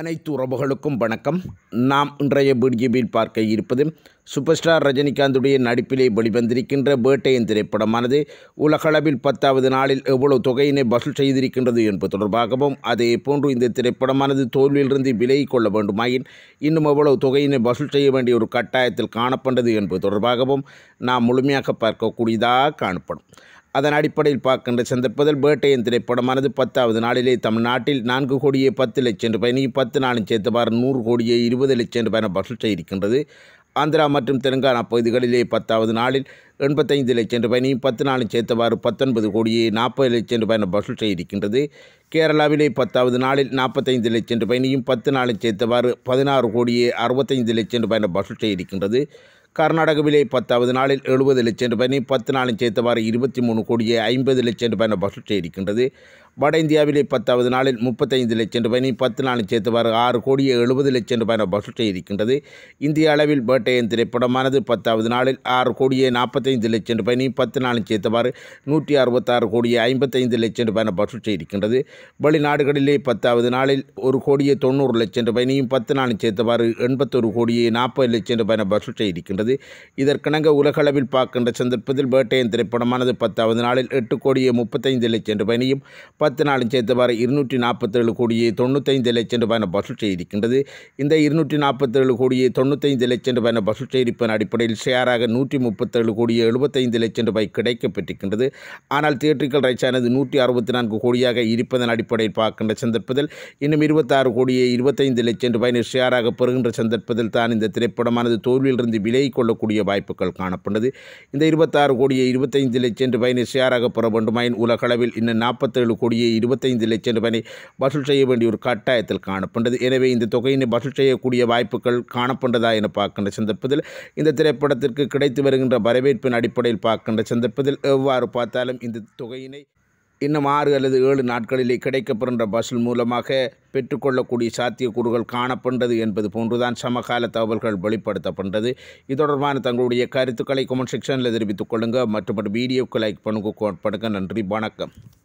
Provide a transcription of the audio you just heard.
அனைத்து உறவுகளுக்கும் வணக்கம் நாம் இன்றைய பிடிஜிபியில் பார்க்க இருப்பது சூப்பர் ஸ்டார் ரஜினிகாந்துடைய நடிப்பிலே வெளிவந்திருக்கின்ற வேட்டையின் திரைப்படமானது உலகளவில் பத்தாவது நாளில் எவ்வளவு தொகையினை வசூல் செய்திருக்கின்றது என்பது தொடர்பாகவும் அதே போன்று இந்த திரைப்படமானது தோல்வியிலிருந்து விலகி கொள்ள வேண்டுமாயின் இன்னும் எவ்வளவு தொகையினை வசூல் செய்ய வேண்டிய ஒரு கட்டாயத்தில் காணப்பட்டது என்பது தொடர்பாகவும் நாம் முழுமையாக பார்க்கக்கூடியதாக காணப்படும் அதன் அடிப்படையில் பார்க்கின்ற சந்தர்ப்பத்தில் பேட்டையின் திரைப்படமானது பத்தாவது நாளிலே தமிழ்நாட்டில் நான்கு கோடியே பத்து லட்சம் ரூபாயினையும் பத்து நாளும் சேர்த்து பார் நூறு கோடியே இருபது லட்சம் ரூபாய் வசூல் இருக்கின்றது ஆந்திரா மற்றும் தெலுங்கானா பகுதிகளிலே பத்தாவது நாளில் எண்பத்தைந்து லட்சம் ரூபாயினையும் பத்து நாளும் சேர்த்தவாறு பத்தொன்பது கோடியே நாற்பது லட்சம் ரூபாய் வசூல் இருக்கின்றது கேரளாவிலே பத்தாவது நாளில் நாற்பத்தைந்து லட்சம் ரூபாயினையும் பத்து நாளும் சேர்த்தவாறு பதினாறு கோடியே அறுபத்தைந்து லட்சம் ரூபாய் வசூல் இருக்கின்றது கர்நாடகாவிலே பத்தாவது நாளில் எழுபது லட்சம் ரூபாய் பத்து நாளில் சேர்த்தவாறு இருபத்தி மூணு கோடியே ஐம்பது லட்சம் ரூபாய் வசூல் செய்திருக்கின்றது வட இந்தியாவிலே பத்தாவது நாளில் முப்பத்தைந்து லட்சம் ரூபாய் பத்து நாளில் வர ஆறு கோடியே எழுபது லட்சம் ரூபாய் பட்ஜெட்டை இருக்கின்றது இந்திய அளவில் பேட்டையன் திரைப்படமானது பத்தாவது நாளில் ஆறு கோடியே நாற்பத்தைந்து லட்சம் ரூபாய் பத்து நாளில் சேர்த்தவாறு நூற்றி அறுபத்தாறு கோடியே ஐம்பத்தைந்து லட்சம் ரூபாய் பட்ஜெட்டை இருக்கின்றது வெளிநாடுகளிலே பத்தாவது நாளில் ஒரு கோடியே தொண்ணூறு லட்சம் ரூபாய் பத்து நாளில் சேர்த்தவாறு எண்பத்தொரு கோடியே நாற்பது லட்சம் ரூபாய் பட்ஜெட்டை இருக்கின்றது இதற்கிணங்க உலகளவில் பார்க்கின்ற சந்தர்ப்பத்தில் பேட்டையன் திரைப்படமானது பத்தாவது நாளில் எட்டு கோடியே முப்பத்தைந்து லட்சம் நீயும் பத்து நாளும் சேர்த்து வர இருநூற்றி நாற்பத்தேழு கோடியே தொண்ணூத்தைந்து லட்சம் ரூபாய் வசூல் செய்திருக்கின்றது இந்த இருநூற்றி நாற்பத்தேழு கோடியே தொண்ணூத்தைந்து லட்சம் ரூபாய் வசூல் செய்திருப்பதன் அடிப்படையில் ஷேராக நூற்றி முப்பத்தேழு கோடியே எழுபத்தைந்து லட்சம் ரூபாய் கிடைக்கப்பட்டிருக்கின்றது ஆனால் தியேட்டர்கள் ரைச்சானது நூற்றி அறுபத்தி நான்கு கோடியாக இருப்பதன் அடிப்படையில் பார்க்கின்ற சந்தர்ப்பத்தில் இன்னும் இருபத்தாறு கோடியே இருபத்தைந்து லட்சம் ரூபாய் ஷேராக பெறுகின்ற சந்தர்ப்பத்தில் தான் இந்த திரைப்படமானது தோல்வியிலிருந்து விலகிக் கொள்ளக்கூடிய வாய்ப்புகள் காணப்பட்டது இந்த இருபத்தாறு கோடியே இருபத்தைந்து லட்சம் ரூபாய் ஷேராக பெற வேண்டுமாயின் உலகளவில் இன்னும் நாற்பத்தேழு கோடி கோடியே இருபத்தைந்து லட்சம் ரூபாய் வசூல் செய்ய வேண்டிய ஒரு கட்டாயத்தில் காணப்பட்டது எனவே இந்த தொகையினை வசூல் செய்யக்கூடிய வாய்ப்புகள் காணப்பட்டதா என பார்க்கின்ற சந்தர்ப்பத்தில் இந்த திரைப்படத்திற்கு கிடைத்து வருகின்ற வரவேற்பின் அடிப்படையில் பார்க்கின்ற சந்தர்ப்பத்தில் எவ்வாறு பார்த்தாலும் இந்த தொகையினை இன்னும் ஆறு அல்லது ஏழு நாட்களிலே கிடைக்கப்படுகின்ற பசுல் மூலமாக பெற்றுக்கொள்ளக்கூடிய சாத்தியக்கூறுகள் காணப்பட்டது என்பது போன்றுதான் சமகால தகவல்கள் வெளிப்படுத்தப்பட்டது இது தொடர்பான தங்களுடைய கருத்துக்களை கொமெண்ட் செக்ஷனில் தெரிவித்துக் கொள்ளுங்கள் மற்றும் வீடியோக்கு லைக் பண்ணுங்க பண்ணுங்கள் நன்றி வணக்கம்